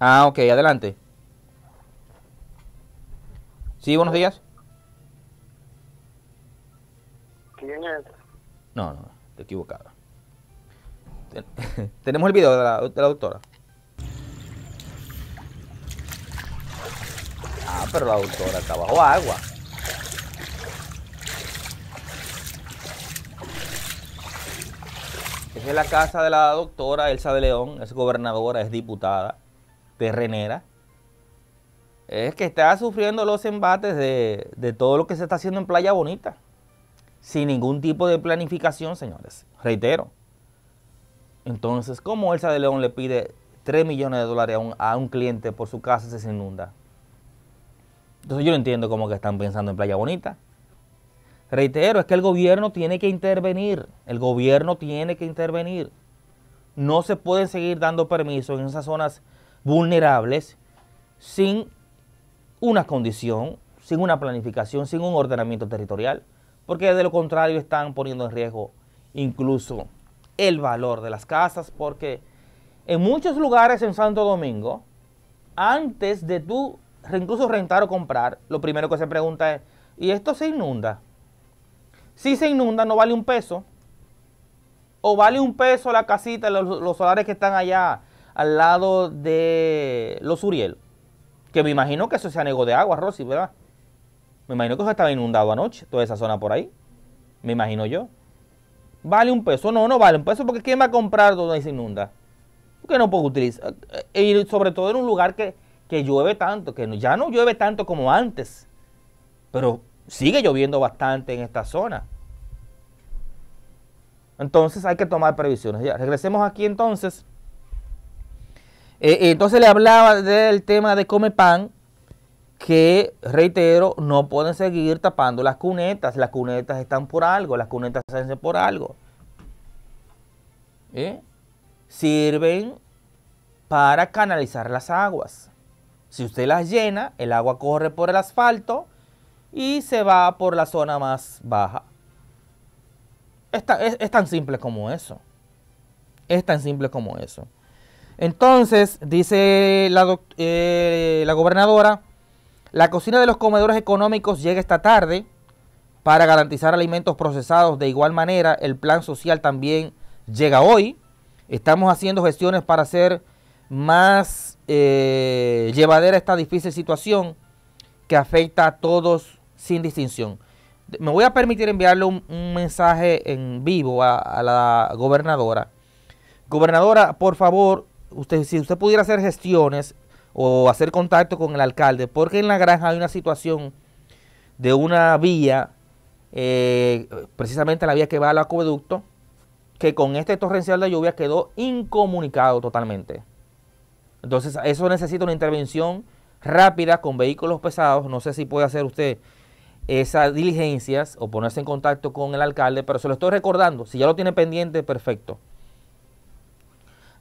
Ah, ok, adelante. Sí, buenos días. No, no, te equivocado. Tenemos el video de la, de la doctora. pero la doctora está bajo agua. es la casa de la doctora Elsa de León, es gobernadora, es diputada, terrenera. Es que está sufriendo los embates de, todo lo que se está haciendo en Playa Bonita, sin ningún tipo de planificación, señores. Reitero. Entonces, ¿cómo Elsa de León le pide 3 millones de dólares a un, a un cliente por su casa si se inunda? Entonces yo no entiendo cómo que están pensando en Playa Bonita. Reitero, es que el gobierno tiene que intervenir. El gobierno tiene que intervenir. No se pueden seguir dando permisos en esas zonas vulnerables sin una condición, sin una planificación, sin un ordenamiento territorial. Porque de lo contrario están poniendo en riesgo incluso el valor de las casas. Porque en muchos lugares en Santo Domingo, antes de tú incluso rentar o comprar, lo primero que se pregunta es, ¿y esto se inunda? Si se inunda no vale un peso. O vale un peso la casita, los, los solares que están allá al lado de los Uriel. Que me imagino que eso se anegó de agua, Rosy, ¿verdad? Me imagino que eso estaba inundado anoche, toda esa zona por ahí. Me imagino yo. ¿Vale un peso? No, no vale un peso porque ¿quién va a comprar donde se inunda? qué no puedo utilizar. Eh, y sobre todo en un lugar que que llueve tanto, que ya no llueve tanto como antes, pero sigue lloviendo bastante en esta zona. Entonces hay que tomar previsiones. regresemos aquí entonces. Eh, eh, entonces le hablaba del tema de Come Pan, que reitero, no pueden seguir tapando las cunetas. Las cunetas están por algo, las cunetas se hacen por algo. ¿Eh? Sirven para canalizar las aguas. Si usted las llena, el agua corre por el asfalto y se va por la zona más baja. es, tan simple como eso. Es tan simple como eso. Entonces, dice la, eh, la, gobernadora, la cocina de los comedores económicos llega esta tarde para garantizar alimentos procesados de igual manera. El plan social también llega hoy. Estamos haciendo gestiones para hacer más eh, llevadera esta difícil situación que afecta a todos sin distinción. Me voy a permitir enviarle un, mensaje en vivo a, la gobernadora. Gobernadora, por favor, usted, si usted pudiera hacer gestiones o hacer contacto con el alcalde, porque en la granja hay una situación de una vía, eh, precisamente la vía que va al acueducto, que con este torrencial de lluvia quedó incomunicado totalmente. Entonces, eso necesita una intervención rápida con vehículos pesados. No sé si puede hacer usted esas diligencias o ponerse en contacto con el alcalde, pero se lo estoy recordando. Si ya lo tiene pendiente, perfecto.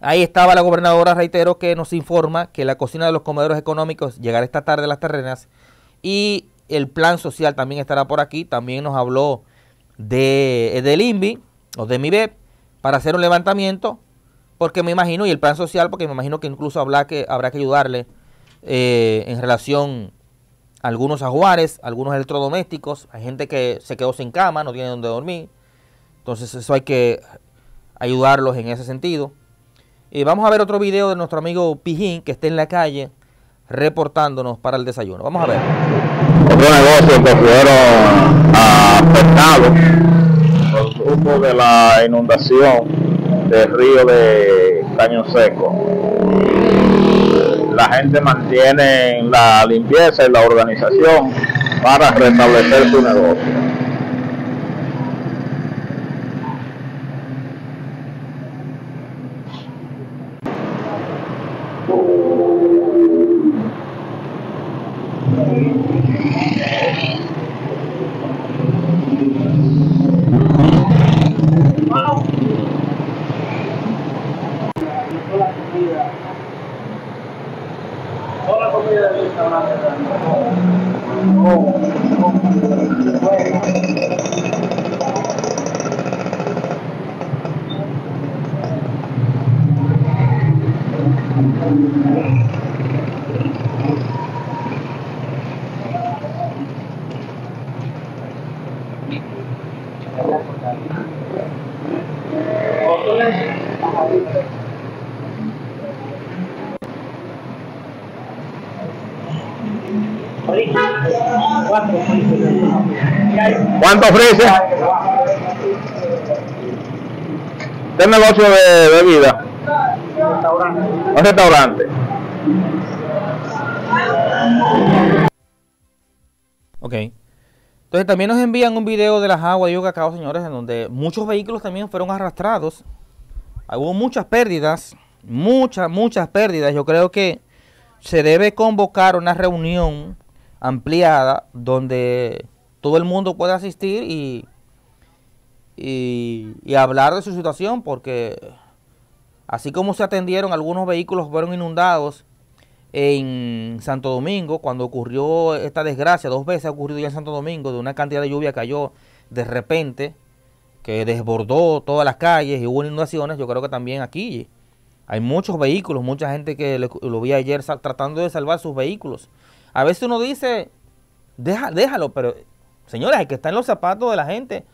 Ahí estaba la gobernadora, reitero, que nos informa que la cocina de los comedores económicos llegará esta tarde a las terrenas y el plan social también estará por aquí. También nos habló de, del INVI o de MIBEP para hacer un levantamiento porque me imagino, y el plan social, porque me imagino que incluso habrá que, habrá que ayudarle eh, en relación a algunos ajuares, algunos electrodomésticos, hay gente que se quedó sin cama, no tiene donde dormir. Entonces eso hay que ayudarlos en ese sentido. Y eh, vamos a ver otro video de nuestro amigo Pijín que está en la calle reportándonos para el desayuno. Vamos a ver. Otro negocio que fueron ah, afectados por de la inundación río de Caño Seco. La gente mantiene la limpieza y la organización para restablecer su negocio. ¿Cuánto ofrece? ¿Qué negocio de bebida? Un restaurante. Ok. Entonces también nos envían un video de las aguas de Cacao, señores, en donde muchos vehículos también fueron arrastrados. Hubo muchas pérdidas, muchas, muchas pérdidas. Yo creo que se debe convocar una reunión ampliada donde todo el mundo puede asistir y, hablar de su situación, porque así como se atendieron, algunos vehículos fueron inundados en Santo Domingo, cuando ocurrió esta desgracia, dos veces ha ocurrido ya en Santo Domingo, de una cantidad de lluvia cayó de repente, que desbordó todas las calles y hubo inundaciones, yo creo que también aquí hay muchos vehículos, mucha gente que lo vi ayer tratando de salvar sus vehículos. A veces uno dice, Deja, déjalo, pero Señores, hay que estar en los zapatos de la gente.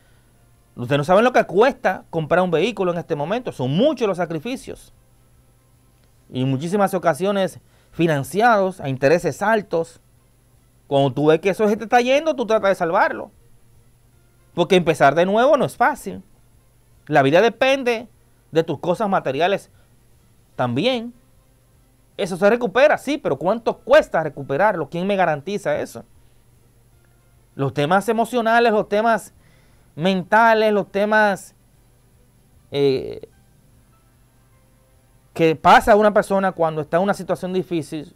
Ustedes no saben lo que cuesta comprar un vehículo en este momento. Son muchos los sacrificios. Y en muchísimas ocasiones financiados a intereses altos. Cuando tú ves que eso se te está yendo, tú tratas de salvarlo. Porque empezar de nuevo no es fácil. La vida depende de tus cosas materiales también. Eso se recupera, sí, pero ¿cuánto cuesta recuperarlo? ¿Quién me garantiza eso? Los temas emocionales, los temas mentales, los temas eh, que pasa a una persona cuando está en una situación difícil,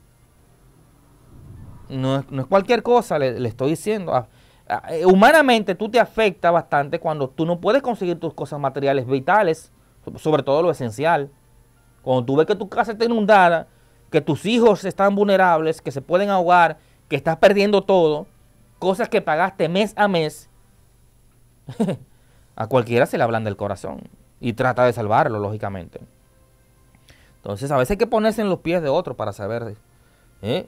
no es, cualquier cosa, le, estoy diciendo. Ah, ah, eh, humanamente tú te afecta bastante cuando tú no puedes conseguir tus cosas materiales vitales, sobre todo lo esencial. Cuando tú ves que tu casa está inundada, que tus hijos están vulnerables, que se pueden ahogar, que estás perdiendo todo, cosas que pagaste mes a mes, a cualquiera se le hablan del corazón y trata de salvarlo, lógicamente. Entonces, a veces hay que ponerse en los pies de otro para saber ¿eh?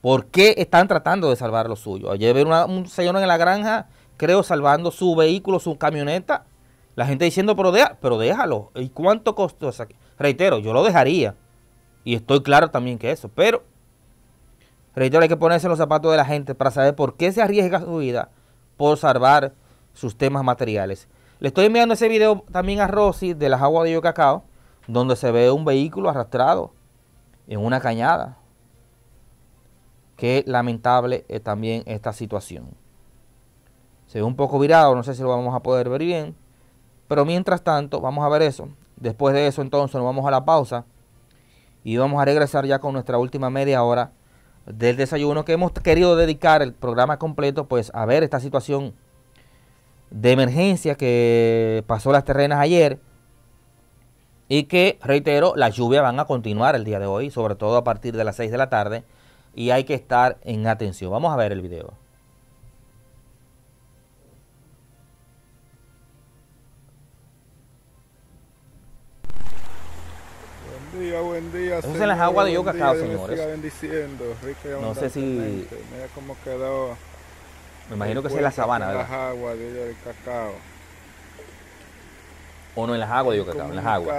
por qué están tratando de salvar lo suyo. Ayer ver un señor en la granja, creo, salvando su vehículo, su camioneta. La gente diciendo, pero, pero déjalo. ¿Y cuánto costó? reitero, yo lo dejaría. Y estoy claro también que eso. Pero Creditor, hay que ponerse los zapatos de la gente para saber por qué se arriesga su vida por salvar sus temas materiales. Le estoy enviando ese video también a Rosy de las aguas de Cacao, donde se ve un vehículo arrastrado en una cañada. Qué lamentable es también esta situación. Se ve un poco virado, no sé si lo vamos a poder ver bien. Pero mientras tanto, vamos a ver eso. Después de eso, entonces, nos vamos a la pausa y vamos a regresar ya con nuestra última media hora del desayuno que hemos querido dedicar el programa completo pues a ver esta situación de emergencia que pasó las terrenas ayer y que, reitero, las lluvias van a continuar el día de hoy, sobre todo a partir de las 6 de la tarde y hay que estar en atención. Vamos a ver el video. día, buen día. Eso en las aguas de Yucatán, señores. bendiciendo, No sé si. cómo quedó. Me imagino que es en la sabana, ¿verdad? En las aguas de ella Cacao. O no, en las aguas de Yucatán, en las aguas.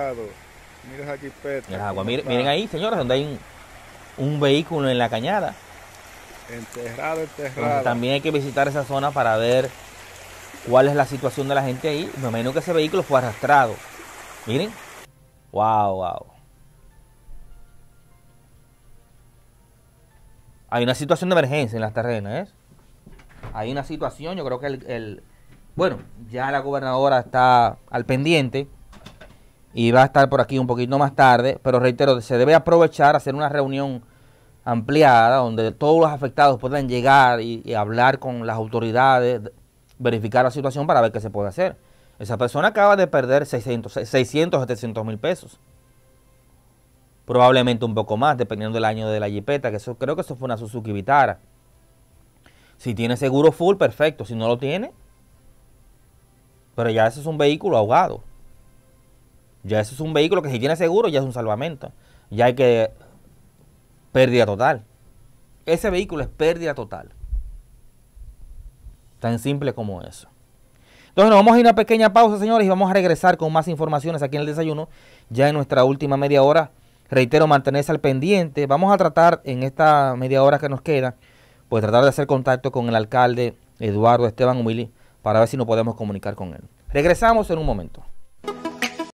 En las aguas. Miren, ahí, señores, donde hay un, vehículo en la cañada. Enterrado, enterrado. también hay que visitar esa zona para ver cuál es la situación de la gente ahí. Me imagino que ese vehículo fue arrastrado. Miren. Wow, wow. Hay una situación de emergencia en las terrenas. ¿eh? Hay una situación, yo creo que el, Bueno, ya la gobernadora está al pendiente y va a estar por aquí un poquito más tarde, pero reitero, se debe aprovechar, hacer una reunión ampliada donde todos los afectados puedan llegar y, hablar con las autoridades, verificar la situación para ver qué se puede hacer. Esa persona acaba de perder 600, 600 700 mil pesos probablemente un poco más, dependiendo del año de la jipeta, que eso creo que eso fue una Suzuki Vitara. Si tiene seguro full, perfecto, si no lo tiene, pero ya eso es un vehículo ahogado. Ya eso es un vehículo que si tiene seguro ya es un salvamento. Ya hay que pérdida total. Ese vehículo es pérdida total. Tan simple como eso. Entonces nos vamos a ir a una pequeña pausa, señores, y vamos a regresar con más informaciones aquí en el desayuno, ya en nuestra última media hora reitero, mantenerse al pendiente. Vamos a tratar en esta media hora que nos queda, pues tratar de hacer contacto con el alcalde Eduardo Esteban Humili para ver si nos podemos comunicar con él. Regresamos en un momento.